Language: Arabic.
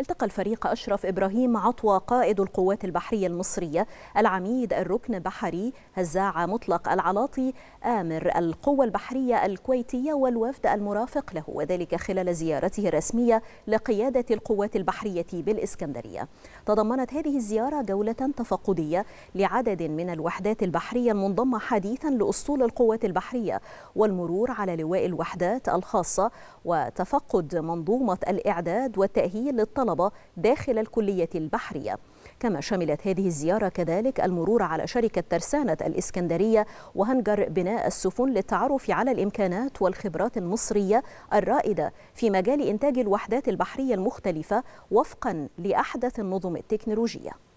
التقى الفريق أشرف إبراهيم عطوة قائد القوات البحرية المصرية العميد الركن بحري هزاع مطلق العلاطي آمر القوة البحرية الكويتية والوفد المرافق له وذلك خلال زيارته الرسمية لقيادة القوات البحرية بالإسكندرية تضمنت هذه الزيارة جولة تفقدية لعدد من الوحدات البحرية المنضمة حديثا لأسطول القوات البحرية والمرور على لواء الوحدات الخاصة وتفقد منظومة الإعداد والتأهيل للطاقة الطلبة داخل الكلية البحرية كما شملت هذه الزيارة كذلك المرور على شركة ترسانة الإسكندرية وهنجر بناء السفن للتعرف على الإمكانات والخبرات المصرية الرائدة في مجال إنتاج الوحدات البحرية المختلفة وفقا لأحدث النظم التكنولوجية